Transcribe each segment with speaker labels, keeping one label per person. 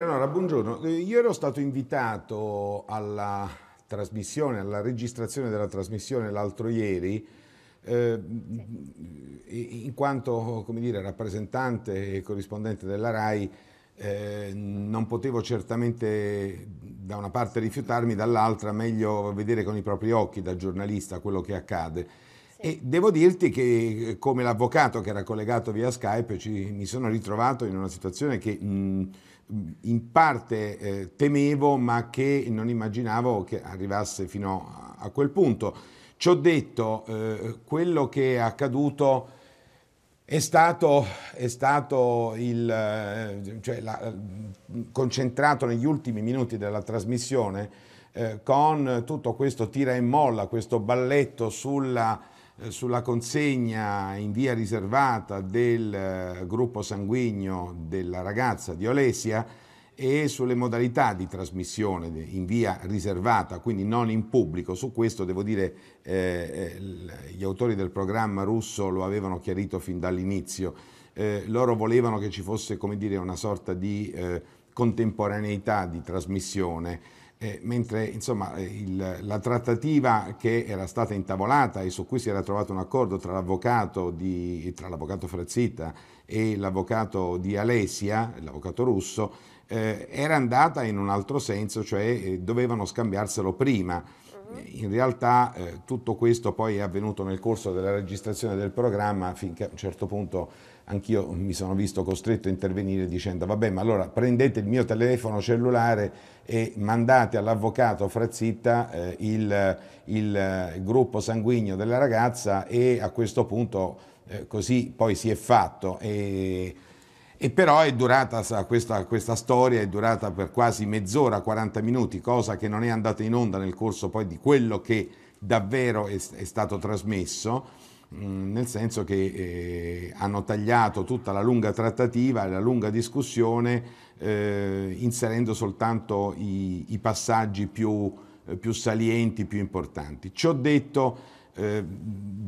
Speaker 1: Allora, buongiorno. Eh, io ero stato invitato alla trasmissione, alla registrazione della trasmissione l'altro ieri, eh, in quanto dire, rappresentante e corrispondente della RAI eh, non potevo certamente da una parte rifiutarmi, dall'altra meglio vedere con i propri occhi da giornalista quello che accade. E devo dirti che eh, come l'avvocato che era collegato via Skype ci, mi sono ritrovato in una situazione che mh, mm, mm, in parte eh, temevo ma che non immaginavo che arrivasse fino a, a quel punto. Ci ho detto eh, quello che è accaduto è stato, è stato il, eh, cioè la, mm, concentrato negli ultimi minuti della trasmissione eh, con tutto questo tira e molla, questo balletto sulla eh, sulla consegna in via riservata del eh, gruppo sanguigno della ragazza di Olesia e sulle modalità di trasmissione in via riservata, quindi non in pubblico. Su questo devo dire eh, eh, gli autori del programma russo lo avevano chiarito fin dall'inizio. Eh, loro volevano che ci fosse come dire, una sorta di eh, contemporaneità di trasmissione eh, mentre insomma, il, la trattativa che era stata intavolata e su cui si era trovato un accordo tra l'avvocato, di, tra l'avvocato Frazzitta e l'avvocato di Alesia, l'avvocato russo, eh, era andata in un altro senso, cioè eh, dovevano scambiarselo prima. Mm-hmm. In realtà eh, tutto questo poi è avvenuto nel corso della registrazione del programma finché a un certo punto anch'io mi sono visto costretto a intervenire dicendo vabbè ma allora prendete il mio telefono cellulare e mandate all'avvocato Frazzitta eh, il, il, eh, gruppo sanguigno della ragazza e a questo punto eh, così poi si è fatto. E, e però è durata questa, questa, storia, è durata per quasi mezz'ora, 40 minuti, cosa che non è andata in onda nel corso poi di quello che davvero è, è stato trasmesso Mm, nel senso che eh, hanno tagliato tutta la lunga trattativa e la lunga discussione eh, inserendo soltanto i, i passaggi più, eh, più, salienti, più importanti. Ciò detto eh,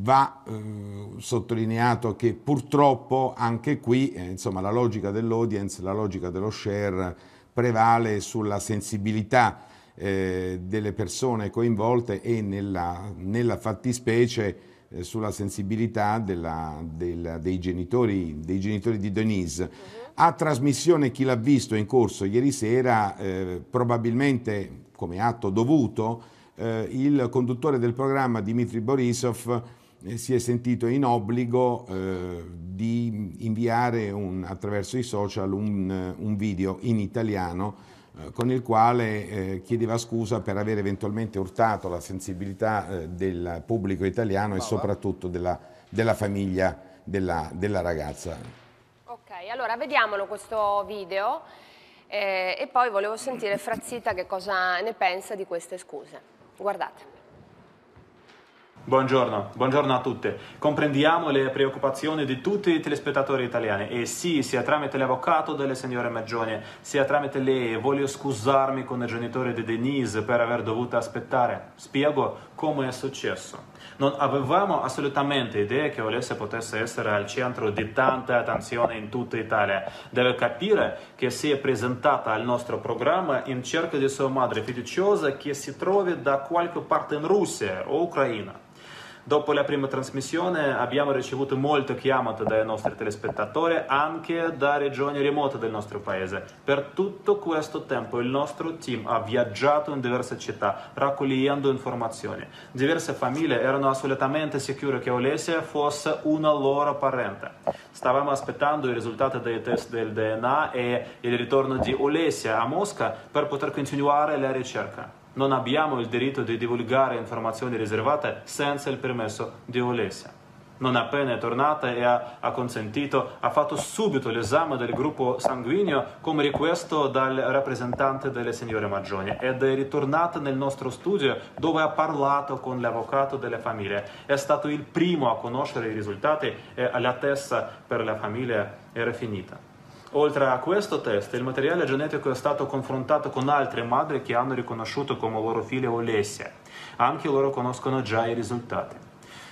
Speaker 1: va eh, sottolineato che purtroppo anche qui insomma, la logica dell'audience, la logica dello share prevale sulla sensibilità delle persone coinvolte e nella, nella fattispecie eh, sulla sensibilità della, della, dei, genitori, dei, genitori, di Denise. Mhm. A trasmissione chi l'ha visto in corso ieri sera, eh, probabilmente come atto dovuto, eh, il conduttore del programma Dimitri Borisov eh, si è sentito in obbligo eh, di inviare un, attraverso i social un, un video in italiano eh, con il quale eh, chiedeva scusa per aver eventualmente urtato la sensibilità eh, del pubblico italiano e soprattutto della, della famiglia della, della ragazza.
Speaker 2: Ok, allora vediamolo questo video. Eh, e poi volevo sentire Frazzita che cosa ne pensa di queste scuse. Guardate.
Speaker 3: Buongiorno, buongiorno, a tutte. Comprendiamo le preoccupazioni di tutti i telespettatori italiani e sì, sia tramite l'avvocato delle signore Maggione, sia tramite lei voglio scusarmi con i genitori di Denise per aver dovuto aspettare. Spiego come è successo. Non avevamo assolutamente idea che Olesse potesse essere al centro di tanta attenzione in tutta Italia. Deve capire che si è presentata al nostro programma in cerca di sua madre fiduciosa che si trovi da qualche parte in Russia o Ucraina. Dopo la prima trasmissione abbiamo ricevuto molte chiamate dai nostri telespettatori anche da regioni remote del nostro paese. Per tutto questo tempo il nostro team ha viaggiato in diverse città raccogliendo informazioni. Diverse famiglie erano assolutamente sicure che Olesia fosse una loro parente. Stavamo aspettando i risultati dei test del DNA e il ritorno di Olesia a Mosca per poter continuare la ricerca non abbiamo il diritto di divulgare informazioni riservate senza il permesso di Olesia. Non appena è tornata e ha, ha consentito, ha fatto subito l'esame del gruppo sanguigno come richiesto dal rappresentante delle signore Maggioni ed è ritornata nel nostro studio dove ha parlato con l'avvocato delle famiglie. È stato il primo a conoscere i risultati e la testa per la famiglia era finita. Oltre a questo test, il materiale genetico è stato confrontato con altre madri che hanno riconosciuto come loro figlia Olessia. Anche loro conoscono già i risultati.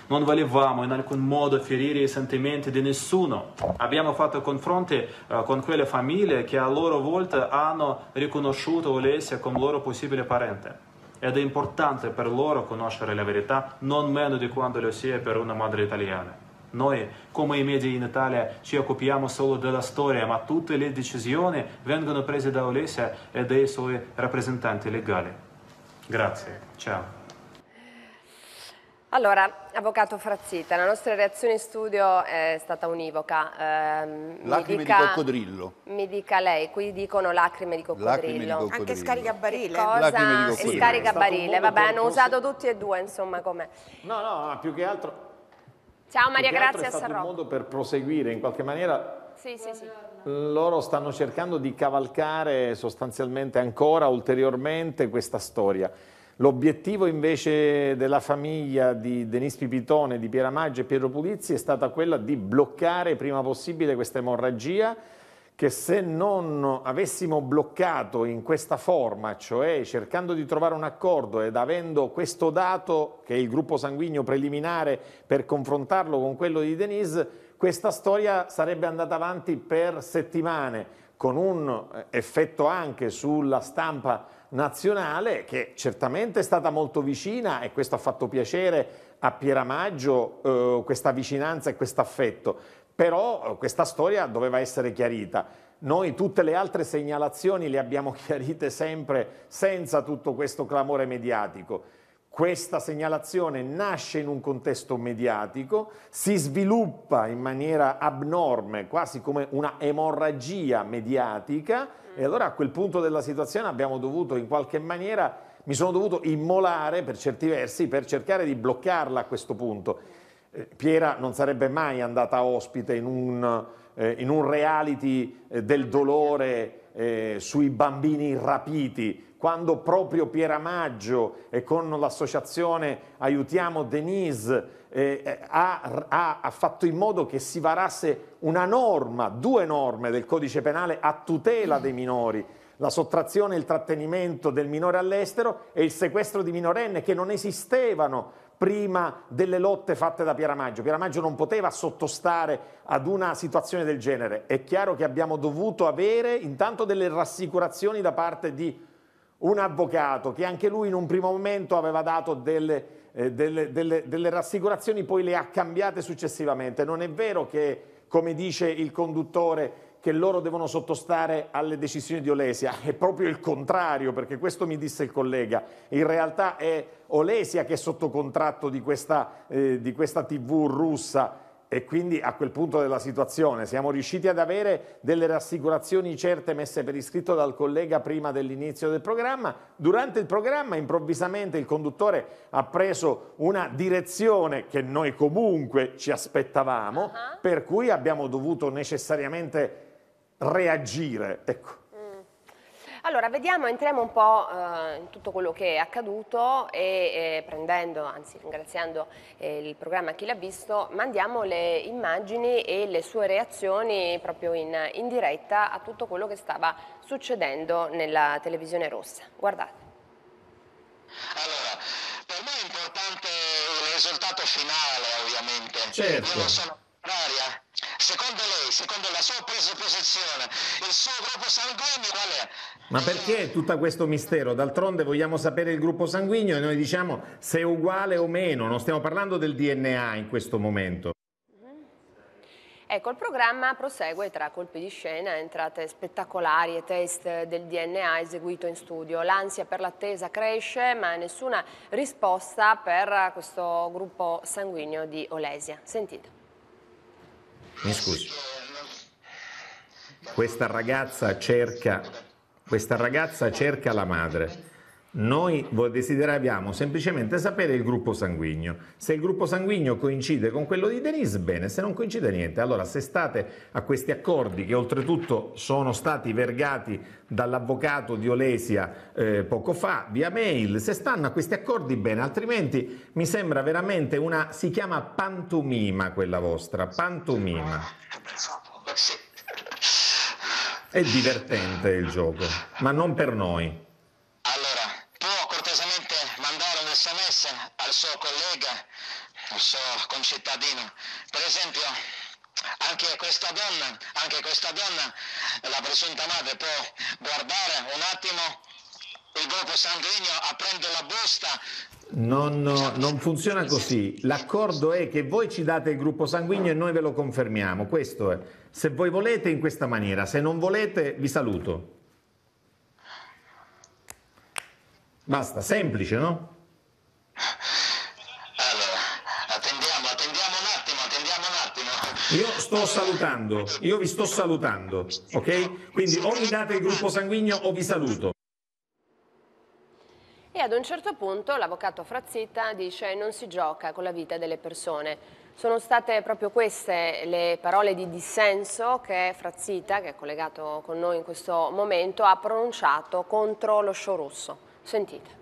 Speaker 3: Non volevamo in alcun modo ferire i sentimenti di nessuno. Abbiamo fatto confronti eh, con quelle famiglie che a loro volta hanno riconosciuto Olessia come loro possibile parente. Ed è importante per loro conoscere la verità non meno di quanto lo sia per una madre italiana. Noi, come i media in Italia, ci occupiamo solo della storia, ma tutte le decisioni vengono prese da Olesia e dai suoi rappresentanti legali. Grazie, ciao.
Speaker 2: Allora, Avvocato Frazzita, la nostra reazione in studio è stata univoca. Eh, lacrime dica, di coccodrillo. Mi dica lei, qui dicono lacrime di coccodrillo. Lacrime di coccodrillo. Anche scaricabarile. Cosa? Di coccodrillo. E scaricabarile, vabbè, hanno usato tutti e due, insomma, come...
Speaker 4: No, no, più che altro
Speaker 2: Ciao Maria, grazie a Sarro. È un modo
Speaker 4: per proseguire, in qualche maniera sì, sì, sì. loro stanno cercando di cavalcare sostanzialmente ancora ulteriormente questa storia. L'obiettivo invece della famiglia di Denis Pipitone, di Piera Maggio e Pietro Pulizzi è stata quella di bloccare prima possibile questa emorragia che se non avessimo bloccato in questa forma, cioè cercando di trovare un accordo ed avendo questo dato, che è il gruppo sanguigno preliminare, per confrontarlo con quello di Denise, questa storia sarebbe andata avanti per settimane, con un eh, effetto anche sulla stampa nazionale che certamente è stata molto vicina e questo ha fatto piacere a Piera Maggio eh, questa vicinanza e questo affetto, però eh, questa storia doveva essere chiarita. Noi tutte le altre segnalazioni le abbiamo chiarite sempre senza tutto questo clamore mediatico. Questa segnalazione nasce in un contesto mediatico, si sviluppa in maniera abnorme, quasi come una emorragia mediatica e allora a quel punto della situazione abbiamo dovuto in qualche maniera mi sono dovuto immolare per certi versi per cercare di bloccarla a questo punto. Eh, Piera non sarebbe mai andata ospite in un, eh, in un reality eh, del dolore eh, sui bambini rapiti, quando proprio Piera Maggio e con l'associazione Aiutiamo Denise eh, ha, ha, ha fatto in modo che si varasse una norma, due norme del codice penale a tutela dei minori, la sottrazione e il trattenimento del minore all'estero e il sequestro di minorenne che non esistevano prima delle lotte fatte da Pieramaggio. Pieramaggio non poteva sottostare ad una situazione del genere. È chiaro che abbiamo dovuto avere intanto delle rassicurazioni da parte di un avvocato che anche lui in un primo momento aveva dato delle, eh, delle, delle, delle rassicurazioni, poi le ha cambiate successivamente. Non è vero che, come dice il conduttore, che loro devono sottostare alle decisioni di Olesia. È proprio il contrario, perché questo mi disse il collega. In realtà è Olesia che è sotto contratto di questa, eh, di questa TV russa e quindi a quel punto della situazione siamo riusciti ad avere delle rassicurazioni certe messe per iscritto dal collega prima dell'inizio del programma. Durante il programma improvvisamente il conduttore ha preso una direzione che noi comunque ci aspettavamo, uh -huh. per cui abbiamo dovuto necessariamente reagire. Ecco. Mm.
Speaker 2: Allora, vediamo, entriamo un po' eh, in tutto quello che è accaduto e eh, prendendo, anzi ringraziando eh, il programma Chi l'ha visto, mandiamo le immagini e le sue reazioni proprio in, in diretta a tutto quello che stava succedendo nella televisione rossa. Guardate.
Speaker 4: Allora, per me è importante il risultato
Speaker 2: finale, ovviamente. Certo. Io sono Secondo lei, secondo la sua
Speaker 4: presupposizione, il suo gruppo sanguigno qual è? Ma perché tutto questo mistero? D'altronde vogliamo sapere il gruppo sanguigno e noi diciamo se è uguale o meno, non stiamo parlando del DNA in questo momento.
Speaker 2: Ecco, il programma prosegue tra colpi di scena, entrate spettacolari e test del DNA eseguito in studio. L'ansia per l'attesa cresce, ma nessuna risposta per questo gruppo sanguigno di Olesia. Sentite
Speaker 1: mi
Speaker 4: scusi. Questa ragazza cerca, questa ragazza cerca la madre. Noi desideriamo semplicemente sapere il gruppo sanguigno. Se il gruppo sanguigno coincide con quello di Denise, bene, se non coincide niente. Allora, se state a questi accordi, che oltretutto sono stati vergati dall'avvocato di Olesia eh, poco fa via mail, se stanno a questi accordi, bene, altrimenti mi sembra veramente una. si chiama pantomima quella vostra, pantomima. È divertente il gioco, ma non per noi. questa donna, anche questa donna, la presunta madre può guardare un attimo il gruppo
Speaker 3: sanguigno aprendo la busta. Non, esatto.
Speaker 4: non funziona così. L'accordo è che voi ci date il gruppo sanguigno e noi ve lo confermiamo. Questo è. Se voi volete in questa maniera, se non volete vi saluto. Basta, semplice, no? Io sto salutando, io vi sto salutando, ok? Quindi o mi date il gruppo sanguigno o vi saluto.
Speaker 2: E ad un certo punto l'avvocato Frazzita dice non si gioca con la vita delle persone. Sono state proprio queste le parole di dissenso che Frazzita, che è collegato con noi in questo momento, ha pronunciato contro lo show russo. Sentite.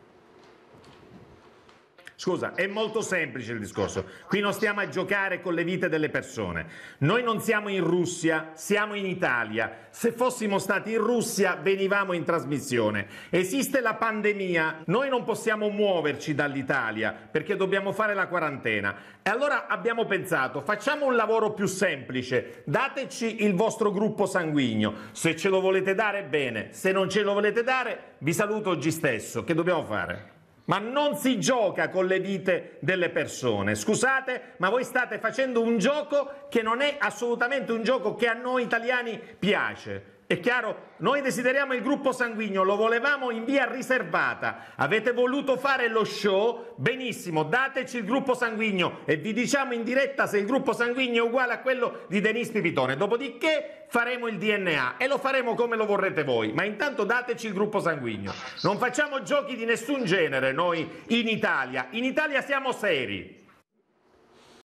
Speaker 4: Scusa, è molto semplice il discorso. Qui non stiamo a giocare con le vite delle persone. Noi non siamo in Russia, siamo in Italia. Se fossimo stati in Russia venivamo in trasmissione. Esiste la pandemia, noi non possiamo muoverci dall'Italia perché dobbiamo fare la quarantena. E allora abbiamo pensato, facciamo un lavoro più semplice, dateci il vostro gruppo sanguigno. Se ce lo volete dare, bene. Se non ce lo volete dare, vi saluto oggi stesso. Che dobbiamo fare? ma non si gioca con le vite delle persone. Scusate, ma voi state facendo un gioco che non è assolutamente un gioco che a noi italiani piace. È chiaro? Noi desideriamo il gruppo sanguigno, lo volevamo in via riservata. Avete voluto fare lo show? Benissimo, dateci il gruppo sanguigno e vi diciamo in diretta se il gruppo sanguigno è uguale a quello di Denis Pipitone. Dopodiché faremo il DNA e lo faremo come lo vorrete voi, ma intanto dateci il gruppo sanguigno. Non facciamo giochi di nessun genere noi in Italia. In Italia siamo seri.